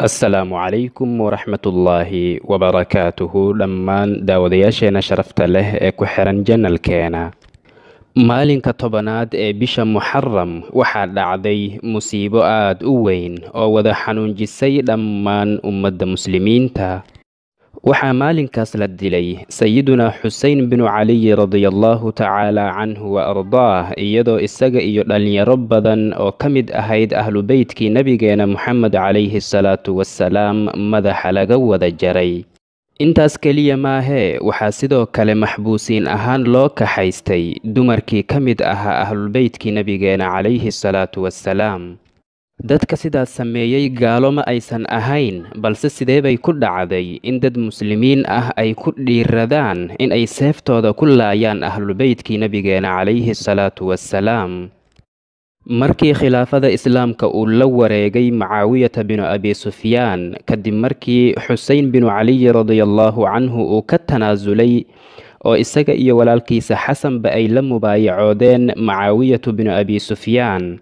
assalaamu calaykum waraxmatullaahi wabarakaatuhu dhammaan daawadayaasheena sharafta leh ee ku xiran janalkeena maalinka tobanaad ee bisha muxaram waxaa dhacday musiibo aada u weyn oo wada xanuunjisay dhammaan ummadda muslimiinta waxaa maalinkaas la dilay sayidunaa xusein binu caliyi radia allaahu tacaala canhu wa ardaah iyadoo isaga iyo dhallinyaro badan oo ka mid ahayd ahlu beytkii nebigeena moxamed calayhi salaatu wasalaam madaxa laga wada jaray intaas keliya maahee waxaa sidoo kale maxbuusiin ahaan loo kaxaystay dumarkii ka mid ahaa ahlulbeytkii nebigeena calayhi salaatu wasalaam dadka sidaas sameeyey gaalo ma aysan ahayn balse sidee bay ku dhacday in dad muslimiin ah ay ku dhiiradaan in ay seeftooda ku laayaan ahlubeytkii nabigeena calayhi salaatu wassalaam markii khilaafada islaamka uu la wareegay macaawiyata binu abi sufyaan kadib markii xuseyn binu caliyi radiallaahu canhu uu ka tanaasulay oo isaga iyo walaalkiisa xasanba ay la mubaayacoodeen macaawiyatu binu abi sufyaan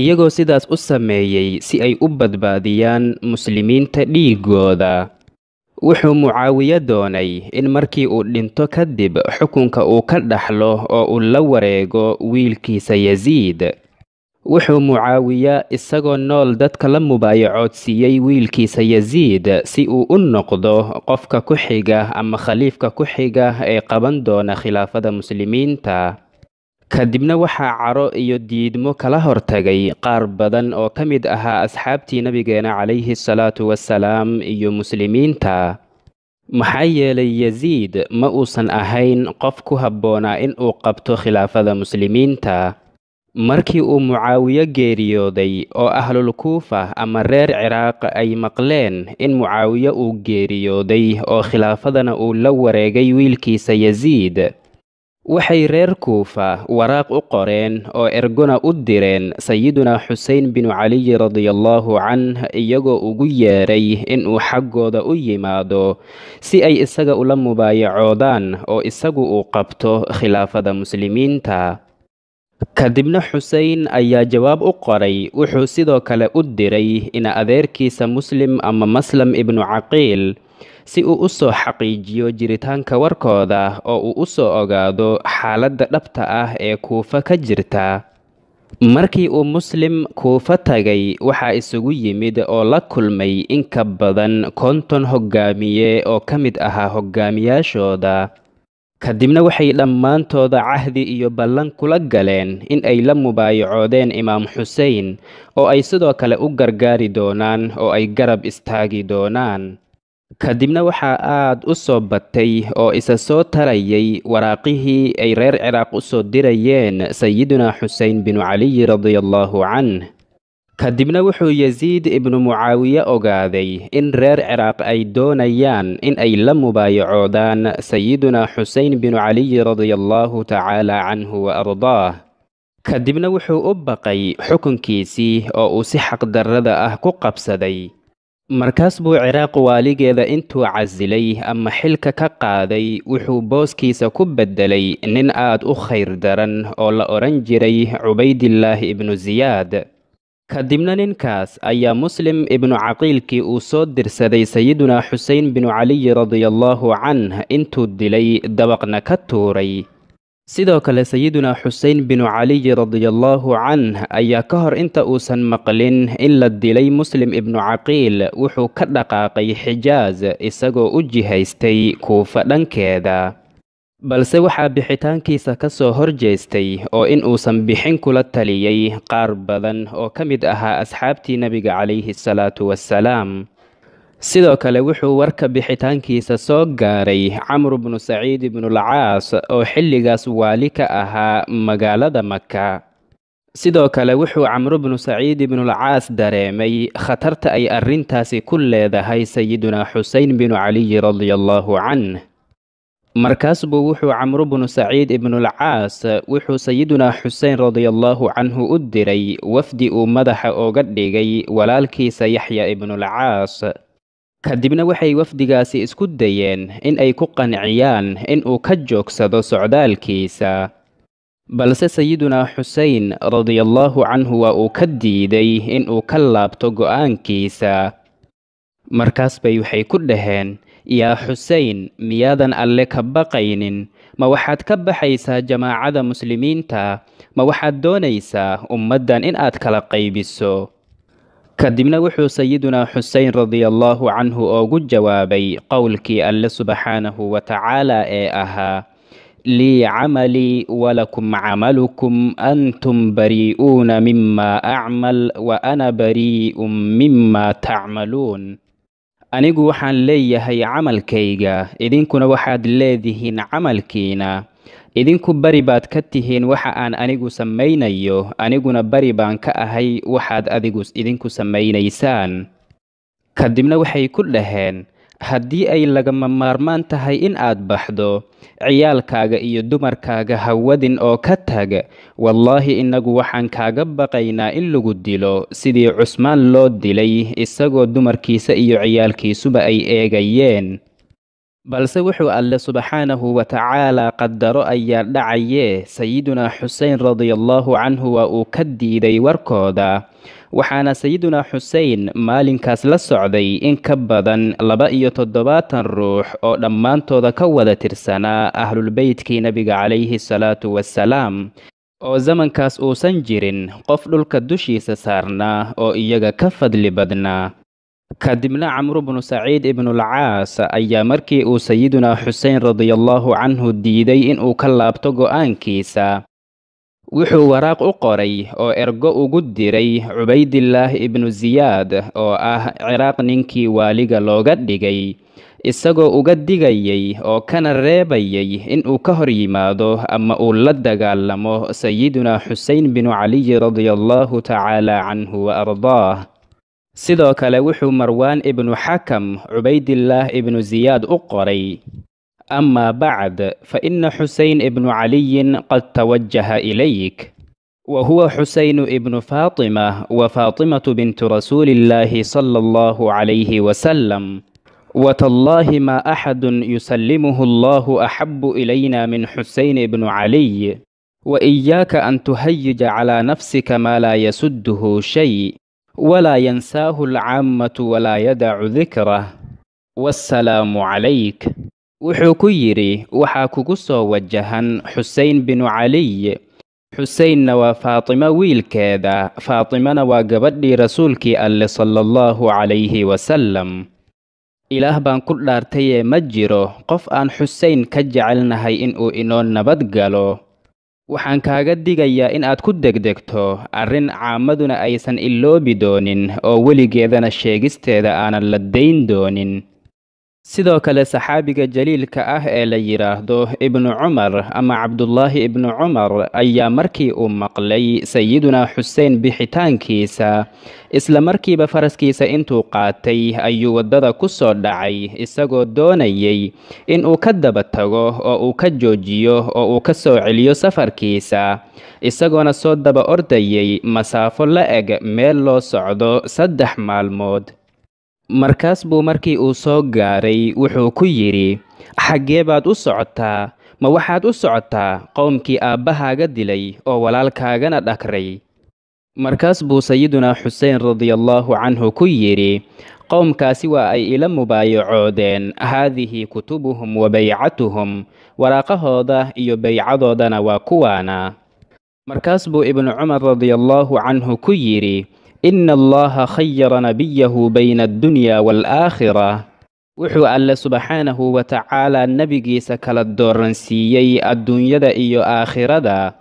iyagoo sidaas u sameeyey si ay u badbaadiyaan muslimiinta dhiiggooda wuxuu mucaawiye doonay in markii uu dhinto kadib xukunka uu ka dhaxlo oo uu la wareego wiilkiisa yasiid wuxuu mucaawiya isagoo nool dadka la mubaayacoodsiiyey wiilkiisa yasiid si uu u noqdo qofka ku xiga ama khaliifka ku xiga ee qaban doona khilaafada muslimiinta kadibna waxaa caro iyo diidmo kala hortagay qaar badan oo ka mid ahaa asxaabtii nabigeena calayhi salaatu wasalaam iyo muslimiinta maxaa yeelay yasiid ma uusan ahayn qof ku habboonaa in uu qabto khilaafada muslimiinta markii uu mucaawiyo geeriyooday oo ahlul kuufa ama reer ciraaq ay maqleen in mucaawiyo uu geeriyooday oo khilaafadana uu la wareegay wiilkiisa yasiid waxay reer kuufa waraaq u qoreen oo ergona u direen sayidunaa xusein binu caliyi radiallaahu canh iyagoo ugu yeedhay inuu xaggooda u yimaado si ay isaga ula mubaayacoodaan oo isagu uu qabto khilaafada muslimiinta kadibna xusein ayaa jawaab u qoray wuxuu sidoo kale u diray in adeerkiisa muslim ama maslam ibnu caqiil si uu u soo xaqiijiyo jiritaanka warkooda oo uu u soo ogaado xaaladda dhabta ah ee kuufa ka jirta markii uu muslim kuufa tagay waxaa isugu yimid oo la kulmay in ka badan konton hoggaamiye oo ka mid ahaa hogaamiyaashooda kadibna waxay dhammaantooda cahdi iyo ballan kula galeen in ay la mubaayacoodeen imaam xusein oo ay sidoo kale u gargaari doonaan oo ay garab istaagi doonaan kadibna waxaa aad u soo batay oo isa soo tarayay waraaqihii ay reer ciraaq u soo dirayeen sayidunaa xusein binu caliyi radiallaahu canh kadibna wuxuu yasiid ibnu mucaawiye ogaaday in reer ciraaq ay doonayaan in ay la mubaayacoodaan sayidunaa xusein binu caliyi radiallaahu tacaala canhu wa ardaah kadibna wuxuu u baqay xukunkiisii oo uu si xaqdarrada ah ku qabsaday markaas buu ciraaq waaligeeda intuu casilay ama xilka ka qaaday wuxuu booskiisa ku beddelay nin aad u khayr daran oo la odhan jiray cubaydillaahi ibnu ziyaad kadibna ninkaas ayaa muslim ibnu caqiilkii uu soo dirsaday sayidunaa xusayn binu caliyi radiallaahu canh intuu dilay dabaqna ka tuuray sidoo kale sayidunaa xuseyn binu caliyi radiallaahu canh ayaa ka hor inta uusan maqlin in la dilay muslim ibnu caqiil wuxuu ka dhaqaaqay xijaas isagoo u jihaystay kuufa dhankeeda balse waxaa bixitaankiisa ka soo horjeestay oo in uusan bixin kula taliyey qaar badan oo ka mid ahaa asxaabtii nebiga calayhi salaatu wassalaam sidoo kale wuxuu warka bixitaankiisa soo gaaray camru bnu saciid ibnu ibnulcaas oo xilligaas waali ka ahaa magaalada maka sidoo kale wuxuu camru bnu saciid ibnulcaas dareemay khatarta ay arrintaasi ku leedahay sayidunaa xusein binu caliyi radia allaahu canh markaas buu wuxuu camru bnu saciid ibnulcaas wuxuu sayidunaa xusein radiallaahu canhu u diray wafdi uu madaxa ooga dhigay walaalkiisa yaxya ibnulcaas kadibna waxay wafdigaasi isku dayeen in ay ku qanciyaan in uu ka joogsado socdaalkiisa balse sayidunaa xusayn radiallaahu canhu waa uu ka diiday in uu ka laabto go'aankiisa markaas bay waxay ku dhaheen yaa xusein miyaadan alle ka baqaynin ma waxaad ka baxaysaa jamaacada muslimiinta ma waxaad doonaysaa ummaddan in aad kala qaybiso kadibna wuxuu sayidunaa xusein radiallaahu canhu oogu jawaabay qowlkii alle subxaanahu watacaala ee ahaa lii camalii walakum camalukum antum bari'uuna mima acmal wa ana bari'un mima tacmaluun anigu waxaan leeyahay camalkayga idinkuna waxaad leedihiin camalkiina idinku bari baad ka tihiin waxa aan anigu samaynayo aniguna bari baan ka ahay waxaad adigu idinku samaynaysaan kadibna waxay ku dhaheen haddii ay lagama maarmaan tahay in aad baxdo ciyaalkaaga iyo dumarkaaga hawadin oo ka tag wallaahi innagu waxaan kaaga baqaynaa in lagu dilo sidii cusmaan loo dilay isagoo dumarkiisa iyo ciyaalkiisuba ay eegayeen balse wuxuu alle subxaanahu watacaalaa tacaalaa qadaro ayaa dhacayee sayidunaa xusein radiallaahu canhu waa uu ka diiday warkooda waxaana sayidunaa xuseyn maalinkaas la socday in ka badan laba-iyo toddobaatan ruux oo dhammaantooda ka wada tirsanaa ahlulbeytkii nebiga calayhi salaatu wassalaam oo zamankaas uusan jirin qof dhulka dushiisa saarnaa oo iyaga ka fadli badnaa kadibna camru bnu saciid ibnulcaas ayaa markii uu sayidunaa xusein radiallahu canhu diiday inuu ka laabto go'aankiisa wuxuu waraaq u qoray oo ergo ugu diray cubaydillaah ibnu ziyaad oo ah ciraaq ninkii waaliga looga dhigay isagoo uga digayay oo kana reebayay inuu ka hor yimaado ama uu la dagaalamo sayidunaa xusein binu caliyi radiallahu tacaala canhu wa ardaah sidoo kale مروان marwaan حكم عبيد الله ibnu زياد أقري أما بعد فإن حسين xusayn علي قد توجه إليك وهو حسين ابن فاطمة وفاطمة بنت رسول الله صلى الله عليه وسلم وتالله ما أحد يسلمه الله أحب إلينا من حسين بن علي وإياك أن تهيج على نفسك ما لا يسده شيء walaa yansaahu alcaammatu walaa yadacu dikrah waassalaamu calayk wuxuu ku yidhi waxaa kugu soo wajahan xuseyn binu caliy xuseynna waa faatimo wiilkeeda faatimana waa gabadhii rasuulkii alle sala allahu calayhi wasalam ilaah baan ku dhaartayee ma jiro qof aan xuseyn ka jecelnahay inuu inoo nabad galo waxaan kaaga digayaa in aad ku degdegto arrin caamaduna aysan iloobi doonin oo weligeedana sheegisteeda aanan la dayn doonin sidoo kale saxaabiga jaliilka ah ee la yidhaahdo ibnu cumar ama cabdulaahi ibnu cumar ayaa markii uu maqlay sayidunaa xuseen bixitaankiisa isla markiiba faraskiisa intuu qaatay ayuu waddada ku soo dhacay isagoo doonayay in uu ka daba tago oo uu ka joojiyo oo uu ka soo celiyo safarkiisa isagoona soo daba ordayay masaafo la-eg meel loo socdo saddex maalmood markaas buu markii uu soo gaaray wuxuu ku yidhi xaggee baad u socotaa ma waxaad u socotaa qowmkii aabbahaaga dilay oo walaalkaagana dhakray markaas buu sayidunaa xuseen radiallaahu canhu ku yidhi qowmkaasi waa ay ila mubaayacoodeen haadihi kutubuhum wa baycatuhum waraaqahooda iyo baycadoodana waa kuwaana markaas buu ibnu cumar radiallaahu canhu ku yidhi إن الله خير نبيه بين الدنيا والآخرة وحو ألا سبحانه وتعالى نبيكي سكال الدورن سيي الدنيا دا إيو آخرة دا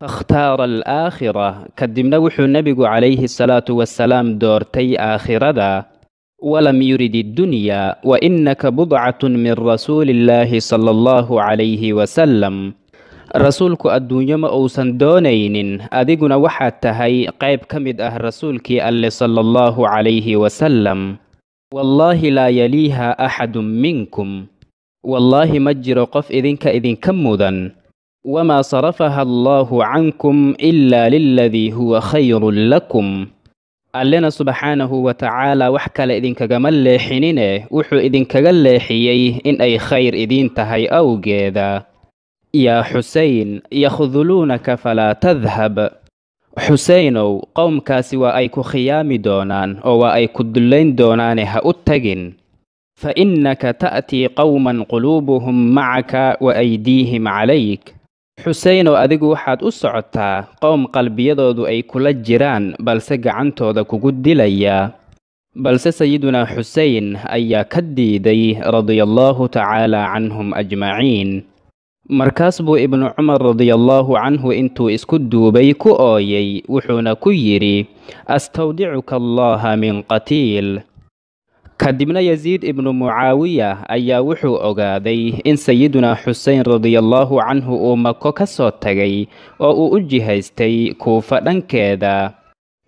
فاختار الآخرة كدمنا وحو النبي عليه الصلاة والسلام دورتي آخرة دا ولم يرد الدنيا وإنك بضعة من رسول الله صلى الله عليه وسلم rasuulku adduunyo ma uusan doonaynin adiguna waxaad tahay qayb ka mid ah rasuulkii alle sala allahu calayhi wasalam wallaahi laa yaliiha axadun minkum wallaahi ma jiro qof idinka idinka mudan wamaa sarafaha allaahu cankum ilaa liladii huwa khayrun lakum allena subxaanahu wa tacaalaa wax kale idinkagama leexinine wuxuu idinkaga leexiyey in ay khayr idiin tahay awgeeda yaa xusayn yakhuduluunaka falaa tadhab xuseinow qowmkaasi waa ay ku khiyaami doonaan oo waa ay ku dullayn doonaane ha u tegin fa innaka ta'tii qowman quluubuhum macaka wa aydiihim calayk xuseinow adigu waxaad u socotaa qowm qalbiyadoodu ay kula jiraan balse gacantooda kugu dilaya balse sayidunaa xusayn ayaa ka diiday radiallaahu tacaala canhum ajmaciin markaas buu ibnu cumar radiallaahu canhu intuu isku duubay ku ooyay wuxuuna ku yidhi astawdicuka allaha min qatiil kadibna yasiid ibnu mucaawiya ayaa wuxuu ogaaday in sayidunaa xusein radiallaahu canhu uu mako ka soo tagay oo uu u jihaystay kuufa dhankeeda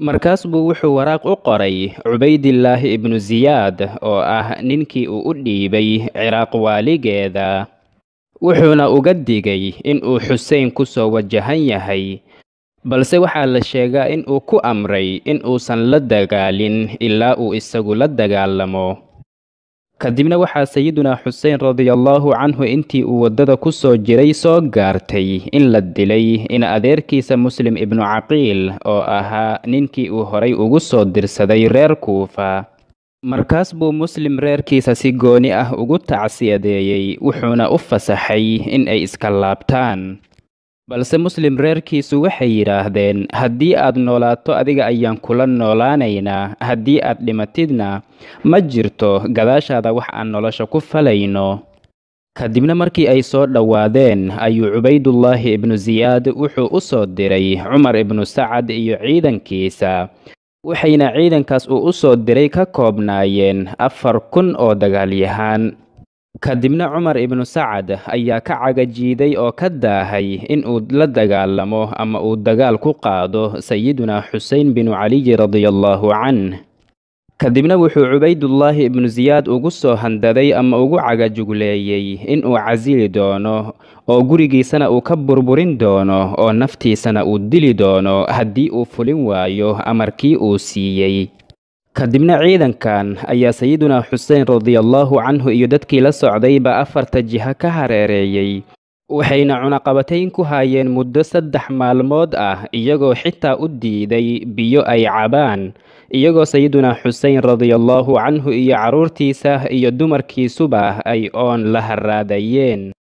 markaas buu wuxuu waraaq u qoray cubaydillaahi ibnu ziyaad oo ah ninkii uu u dhiibay ciraaq waaligeeda wuxuuna uga digay in inuu xuseen kusoo wajahan yahay balse waxaa la sheegaa in uu ku amray in uusan la dagaalin ilaa uu isagu la dagaalamo kadibna waxaa sayidunaa xuseen radiallaahu canhu intii uu waddada ku soo jiray soo gaartay in la dilay in adeerkiisa muslim ibnu caqiil oo ahaa ninkii uu horay ugu soo dirsaday reer kuufa markaas buu muslim reerkiisa si gooni ah ugu tacsiyadeeyey wuxuuna u fasaxay in ay iska laabtaan balse muslim reerkiisu waxay yidhaahdeen haddii aad noolaato adiga ayaan kula noolaanaynaa haddii aad dhimatidna ma jirto gadaashaada wax aan nolosha ku falayno kadibna markii ay soo dhowaadeen ayuu cubaydullaahi ibnu ziyaad wuxuu u soo diray cumar ibnu sacad iyo ciidankiisa waxayna ciidankaas uu u soo diray ka koobnaayeen afar kun oo dagaalyahaan kadibna cumar ibnu sacad ayaa ka cagajiiday oo ka daahay inuu la dagaalamo ama uu dagaal ku qaado sayidunaa xusein binu caliyi radiallaahu canh kadibna wuxuu cubaydullaahi ibnu ziyaad ugu soo handaday ama ugu cagajuguleeyey uu casili doono oo gurigiisana uu ka burburin doono oo naftiisana uu dili doono haddii uu fulin waayo amarkii uu siiyey kadibna ciidankan ayaa sayidunaa xuseen radiallaahu canhu iyo dadkii la socdayba afarta jiha ka hareereeyey waxayna cunaqabatayn ku haayeen muddo saddex maalmood ah iyagoo xitaa u diiday biyo ay cabaan iyagoo sayiduna xuseyn radiallahu canhu iyo caruurtiisa iyo dumarkiisuba ay oon la haraadayeen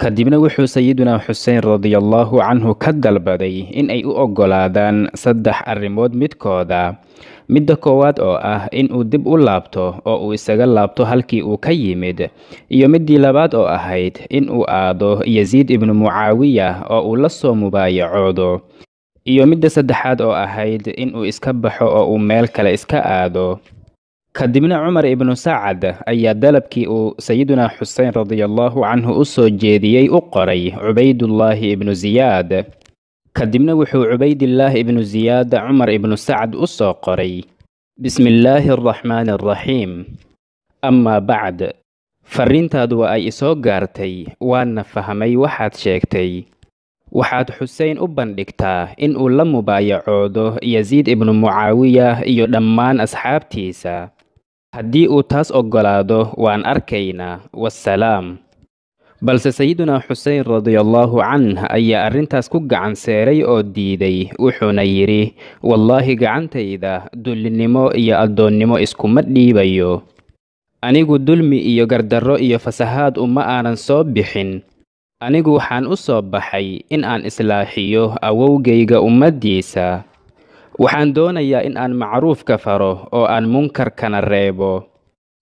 kadibna wuxuu sayidunaa xuseen radiallaahu canhu ka dalbaday in ay u oggolaadaan saddex arrimood midkooda midda koowaad oo ah in uu dib u laabto oo uu isaga laabto halkii uu ka yimid iyo middii labaad oo ahayd in uu aado yasiid ibnu mucaawiya oo uu la soo mubaayacoodo iyo midda saddexaad oo ahayd in uu iska baxo oo uu meel kale iska aado kadibna cumar ibnu sacad ayaa dalabkii uu sayidunaa xuseen radiallaahu canhu u soo jeediyey u qoray cubaydullaahi ibnu siyaad kadibna wuxuu cubaydillaahi ibnu ziyaad cumar ibnu sacad u soo qoray bismi illaahi araxmaani araxiim amaa bacd fariintaadu waa ay isoo gaartay waana fahmay waxaad sheegtay waxaad xuseen u bandhigtaa in uu la mubaayacoodo yasiid ibnu mucaawiya iyo dhammaan asxaabtiisa haddii uu taas oggolaado waan arkaynaa wassalaam balse sayidunaa xuseyn radiallaahu canh ayaa arrintaas ku gacanseeray oo diiday wuxuuna yidhi wallaahi gacantayda dullinimo iyo addoonnimo iskuma dhiibayo anigu dulmi iyo gardarro iyo fasahaad uma aanan soo bixin anigu waxaan u soo baxay in aan islaaxiyo awowgayga ummaddiisa waxaan doonayaa in aan macruufka faro oo aan munkarkana reebo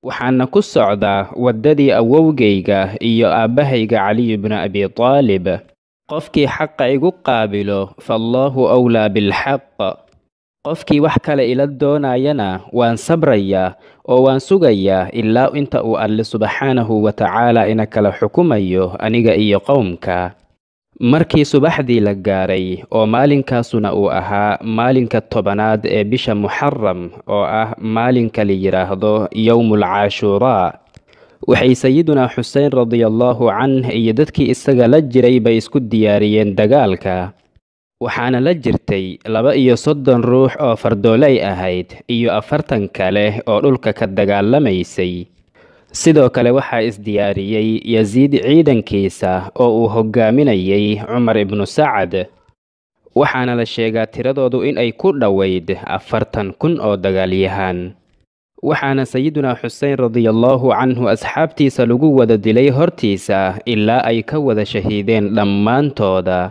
waxaana ku socdaa waddadii awowgayga iyo aabbahayga caliyu bnu abi taalib qofkii xaqa igu qaabilo faallaahu awlaa bilxaq qofkii wax kale ila doonayana waan sabrayaa oo waan sugayaa ilaa inta uu alle subxaanahu wa tacaala ina kala xukumayo aniga iyo qowmka markii subaxdii la gaaray oo maalinkaasuna uu ahaa maalinka tobanaad ee bisha muxaram oo ah maalinka la yidhaahdo yowmulcaashuuraa waxay sayidunaa xuseen radiallaahu canh iyo dadkii isaga la jiray bay isku diyaariyeen dagaalka waxaana la jirtay laba iyo soddon ruux oo fardoolay ahayd iyo afartan kale oo dhulka ka dagaalamaysay sidoo kale waxaa isdiyaariyey yasiid ciidankiisa oo uu hogaaminayey cumar ibnu sacad waxaana la sheegaa tiradoodu in ay ku dhowayd afartan kun oo dagaalyahaan waxaana sayidunaa xuseyn radiallaahu canhu asxaabtiisa lagu wada dilay hortiisa ilaa ay ka wada shahiideen dhammaantooda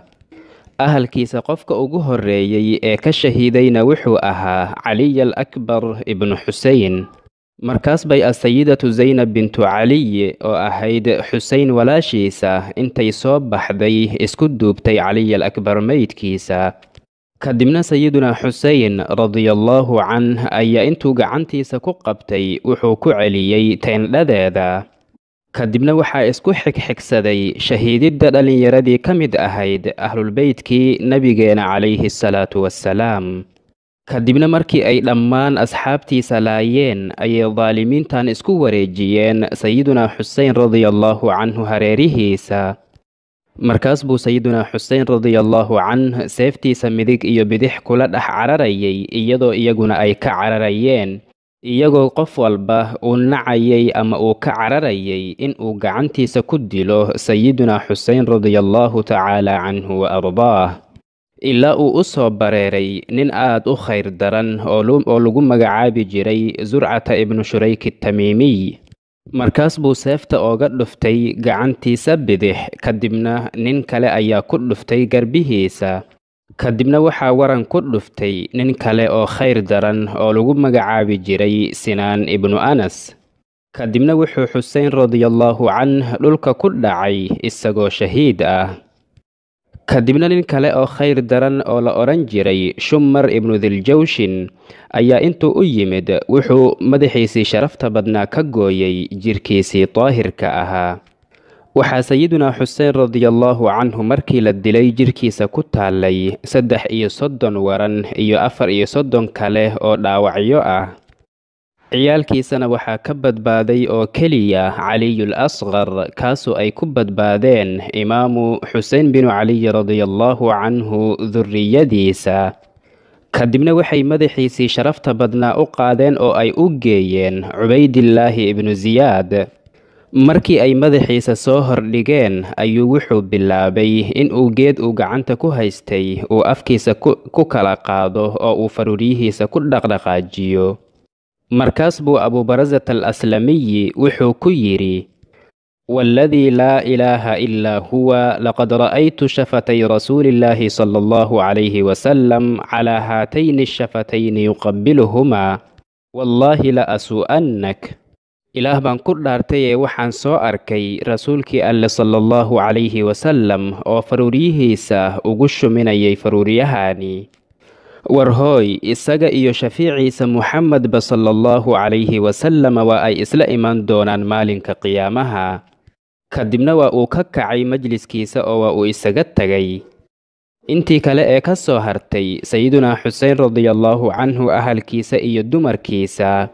ahalkiisa qofka ugu horreeyey ee ka shahiidayna wuxuu ahaa caliy al akbar ibnu xuseyn markaas bay asayidatu zaynab bintu caliy oo ahayd xuseyn walaashiisa intay soo baxday isku duubtay caliy alakbar meydkiisa kadibna sayiduna xuseyn radiallaahu canh ayaa intuu gacantiisa ku qabtay wuxuu ku celiyey teendhadeeda kadibna waxaa isku xigxigsaday shahiididda dhallinyaradii ka mid ahayd ahlulbeytkii nebigeena calayhi asalaatu wassalaam kadibna markii ay dhammaan asxaabtiisa laayeen ayay daalimiintan isku wareejiyeen sayidunaa xusein radiallaahu canhu hareerihiisa markaas buu sayidunaa xusein radiallaahu canh seeftiisa midig iyo bidix kula dhex cararayay iyadoo iyaguna ay ka cararayeen iyagoo qof walba uu nacayay ama uu ka cararayay in uu gacantiisa ku dilo sayidunaa xusein radiallaahu tacaala canhu wa ardaah ilaa uu u soo bareeray nin aad u khayr daran oo lagu magacaabi jiray surcata ibnu shurayk tamiimiy markaas buu seefta ooga dhuftay gacantiisa bidix kadibna nin kale ayaa ku dhuftay garbihiisa kadibna waxaa waran ku dhuftay nin kale oo khayr daran oo lagu magacaabi jiray sinaan ibnu anas kadibna wuxuu xuseyn radiallaahu canh dhulka ku dhacay isagoo shahiid ah kadibna nin kale oo khayr daran oo la odhan jiray shumar ibnu diljawshin ayaa intuu u yimid wuxuu madaxiisii sharafta badnaa ka gooyey jirkiisii daahirka ahaa waxaa sayidunaa xuseen radiallaahu canhu markii la dilay jirkiisa ku taallay saddex iyo soddon waran iyo afar iyo soddon kale oo dhaawacyo ah ciyaalkiisana waxaa ka badbaaday oo keliya caliyul asqar kaasoo ay ku badbaadeen imaamu xuseyn binu caliy radiallaahu canhu duriyadiisa kadibna waxay madaxiisii sharafta badnaa u qaadeen oo ay u geeyeen cubaydillaahi ibnu ziyaad markii ay madaxiisa soo hordhigeen ayuu wuxuu bilaabay in uu geed uu gacanta ku haystay uu afkiisa ku kala qaado oo uu faruuryihiisa ku dhaqdhaqaajiyo markaas buu al aslamiyi wuxuu ku yidhi waladii laa ilaaha ilaa huwa laqad ra'aytu shafatay rasuuli illaahi sala allahu calayhi wasalam calaa haatayni shafatayni yuqabiluhumaa wallaahi la asu'annak ilaah baan ku dhaartay ee waxaan soo arkay rasuulkii alle sala allahu calayhi wasalam oo faruuryihiisa ugu shuminayay faruuryahaani warhooy isaga iyo shafiiciisa muxamedba sala allahu calayhi wasalama waa ay isla iman doonaan maalinka qiyaamaha kadibna waa uu ka kacay majliskiisa oo waa uu isaga tegay intii kale ee ka soo hartay sayidunaa xuseen radiallaahu canhu ahalkiisa iyo dumarkiisa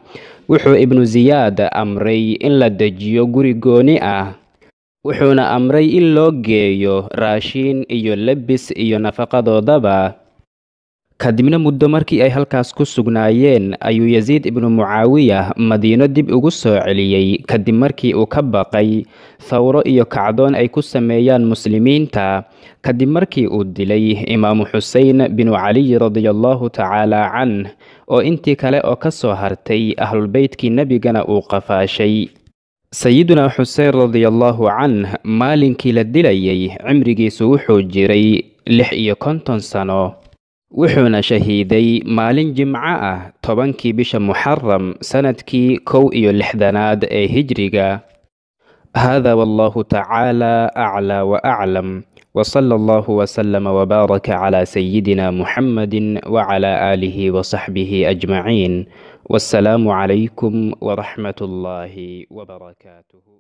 wuxuu ibnu siyaad amray in la dejiyo guri gooni ah wuxuuna amray in loo geeyo raashiin iyo lebis iyo nafaqadoodaba kadibna muddo markii ay halkaas ku sugnaayeen ayuu yasiid ibnu mucaawiya madiino dib ugu soo celiyey kadib markii uu ka baqay thawro iyo kacdoon ay ku sameeyaan muslimiinta kadib markii uu dilay imaamu xuseyn binu caliy radiallahu tacaala canh oo intii kale oo ka soo hartay ahlulbeytkii nebigana uu qafaashay sayidunaa xuseen radiallahu canh maalinkii la dilayay cimrigiisu wuxuu jiray lix iyo konton sano وحونا شهيدي مالين جمعاء طبانكي بشا محرم سندكي كو ايو اللحذناد اي هجريغا هذا والله تعالى أعلى وأعلم وصلى الله وسلم وبارك على سيدنا محمد وعلى آله وصحبه أجمعين والسلام عليكم ورحمة الله وبركاته